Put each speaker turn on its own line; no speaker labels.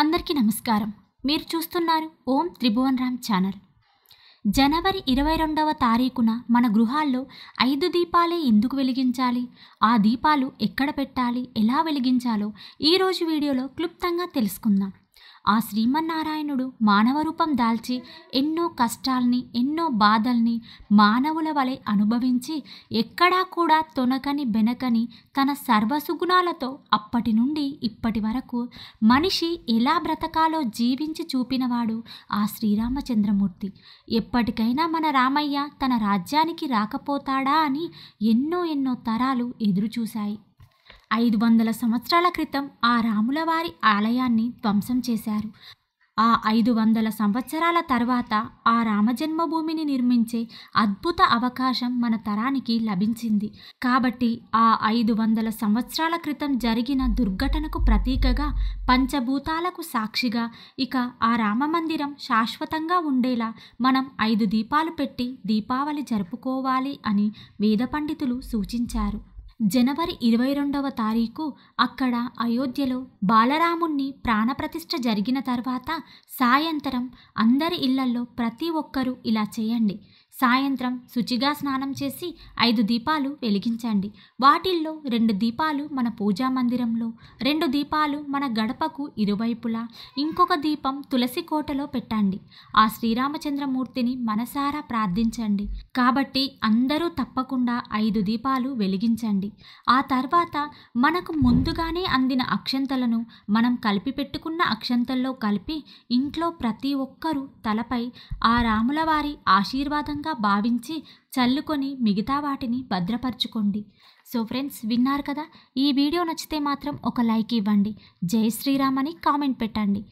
అందరికీ నమస్కారం మీరు చూస్తున్నారు ఓం త్రిభువన్ రామ్ ఛానల్ జనవరి ఇరవై రెండవ తారీఖున మన గృహాల్లో ఐదు దీపాలే ఎందుకు వెలిగించాలి ఆ దీపాలు ఎక్కడ పెట్టాలి ఎలా వెలిగించాలో ఈరోజు వీడియోలో క్లుప్తంగా తెలుసుకుందాం ఆ శ్రీమన్నారాయణుడు మానవ రూపం దాల్చి ఎన్నో కష్టాల్ని ఎన్నో బాధల్ని మానవుల వలె అనుభవించి ఎక్కడా కూడా తొనకని బెనకని తన సర్వసుగుణాలతో అప్పటి నుండి ఇప్పటి వరకు మనిషి ఎలా బ్రతకాలో జీవించి చూపినవాడు ఆ శ్రీరామచంద్రమూర్తి ఎప్పటికైనా మన రామయ్య తన రాజ్యానికి రాకపోతాడా అని ఎన్నో ఎన్నో తరాలు ఎదురుచూశాయి ఐదు వందల సంవత్సరాల క్రితం ఆ రాములవారి ఆలయాన్ని ధ్వంసం చేశారు ఆ ఐదు వందల సంవత్సరాల తర్వాత ఆ రామజన్మభూమిని నిర్మించే అద్భుత అవకాశం మన తరానికి లభించింది కాబట్టి ఆ ఐదు వందల సంవత్సరాల క్రితం జరిగిన దుర్ఘటనకు ప్రతీకగా పంచభూతాలకు సాక్షిగా ఇక ఆ రామమందిరం శాశ్వతంగా ఉండేలా మనం ఐదు దీపాలు పెట్టి దీపావళి జరుపుకోవాలి అని వేద పండితులు సూచించారు జనవరి ఇరవై రెండవ తారీఖు అక్కడ అయోధ్యలో బాలరాముణ్ణి ప్రాణప్రతిష్ట జరిగిన తర్వాత సాయంత్రం అందరి ఇళ్లలో ప్రతి ఒక్కరూ ఇలా చేయండి సాయంత్రం శుచిగా స్నానం చేసి ఐదు దీపాలు వెలిగించండి వాటిల్లో రెండు దీపాలు మన పూజా మందిరంలో రెండు దీపాలు మన గడపకు ఇరువైపులా ఇంకొక దీపం తులసి కోటలో పెట్టండి ఆ శ్రీరామచంద్రమూర్తిని మనసారా ప్రార్థించండి కాబట్టి అందరూ తప్పకుండా ఐదు దీపాలు వెలిగించండి ఆ తర్వాత మనకు ముందుగానే అందిన అక్షంతలను మనం కలిపి పెట్టుకున్న అక్షంతల్లో కలిపి ఇంట్లో ప్రతి ఒక్కరూ తలపై ఆ రాములవారి ఆశీర్వాదంగా ప్రసాదంగా భావించి చల్లుకొని మిగతా వాటిని భద్రపరచుకోండి సో ఫ్రెండ్స్ విన్నారు కదా ఈ వీడియో నచ్చితే మాత్రం ఒక లైక్ ఇవ్వండి జై శ్రీరామ్ అని కామెంట్ పెట్టండి